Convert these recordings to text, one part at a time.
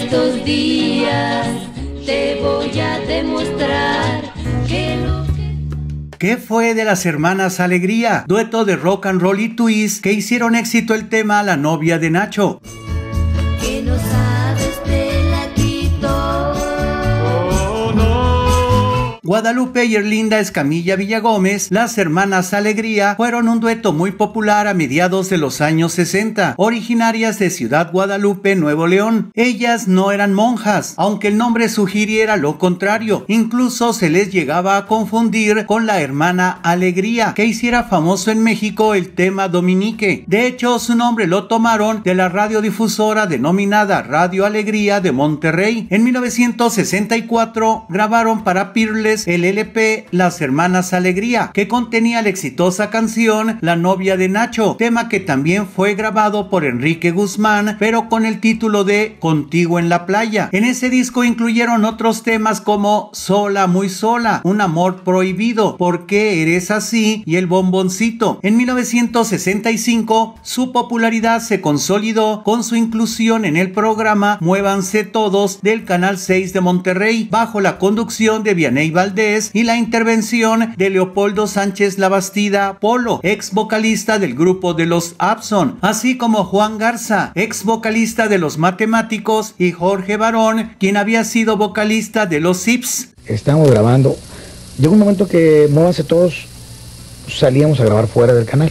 estos días te voy a demostrar que ¿Qué fue de las hermanas Alegría? Dueto de rock and roll y twist que hicieron éxito el tema La novia de Nacho. Guadalupe y Erlinda Escamilla Villagómez, las hermanas Alegría, fueron un dueto muy popular a mediados de los años 60, originarias de Ciudad Guadalupe, Nuevo León. Ellas no eran monjas, aunque el nombre sugiriera lo contrario. Incluso se les llegaba a confundir con la hermana Alegría, que hiciera famoso en México el tema Dominique. De hecho, su nombre lo tomaron de la radiodifusora denominada Radio Alegría de Monterrey. En 1964 grabaron para Pirles el LP Las Hermanas Alegría, que contenía la exitosa canción La novia de Nacho, tema que también fue grabado por Enrique Guzmán, pero con el título de Contigo en la playa. En ese disco incluyeron otros temas como Sola, muy sola, Un amor prohibido, ¿Por qué eres así? y El bomboncito. En 1965, su popularidad se consolidó con su inclusión en el programa Muévanse Todos del Canal 6 de Monterrey, bajo la conducción de Vianey Valdés y la intervención de Leopoldo Sánchez Lavastida Polo, ex vocalista del grupo de los Abson, así como Juan Garza, ex vocalista de los Matemáticos y Jorge Barón, quien había sido vocalista de los Zips. estamos grabando. Llegó un momento que hace Todos salíamos a grabar fuera del canal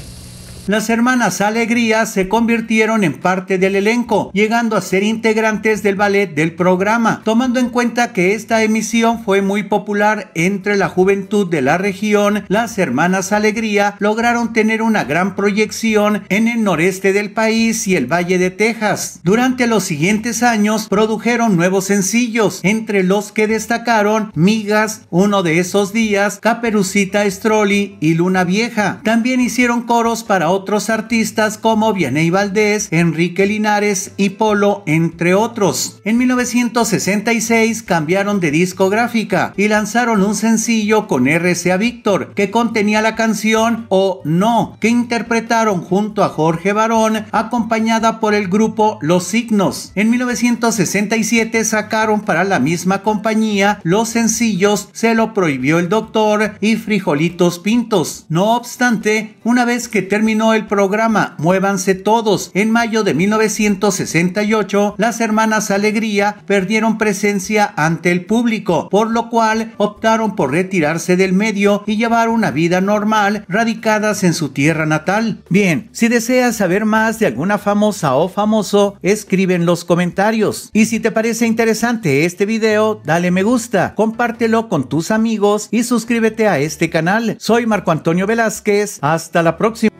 las hermanas Alegría se convirtieron en parte del elenco, llegando a ser integrantes del ballet del programa, tomando en cuenta que esta emisión fue muy popular entre la juventud de la región, las hermanas Alegría lograron tener una gran proyección en el noreste del país y el Valle de Texas. Durante los siguientes años produjeron nuevos sencillos, entre los que destacaron Migas, Uno de esos días, Caperucita Strolli y Luna Vieja. También hicieron coros para otros artistas como Vianey Valdés, Enrique Linares y Polo, entre otros. En 1966 cambiaron de discográfica y lanzaron un sencillo con RCA Víctor que contenía la canción O No, que interpretaron junto a Jorge Barón, acompañada por el grupo Los Signos. En 1967 sacaron para la misma compañía los sencillos Se lo prohibió el doctor y Frijolitos Pintos. No obstante, una vez que terminó el programa Muévanse Todos. En mayo de 1968, las hermanas Alegría perdieron presencia ante el público, por lo cual optaron por retirarse del medio y llevar una vida normal, radicadas en su tierra natal. Bien, si deseas saber más de alguna famosa o famoso, escribe en los comentarios. Y si te parece interesante este video, dale me gusta, compártelo con tus amigos y suscríbete a este canal. Soy Marco Antonio Velázquez, hasta la próxima.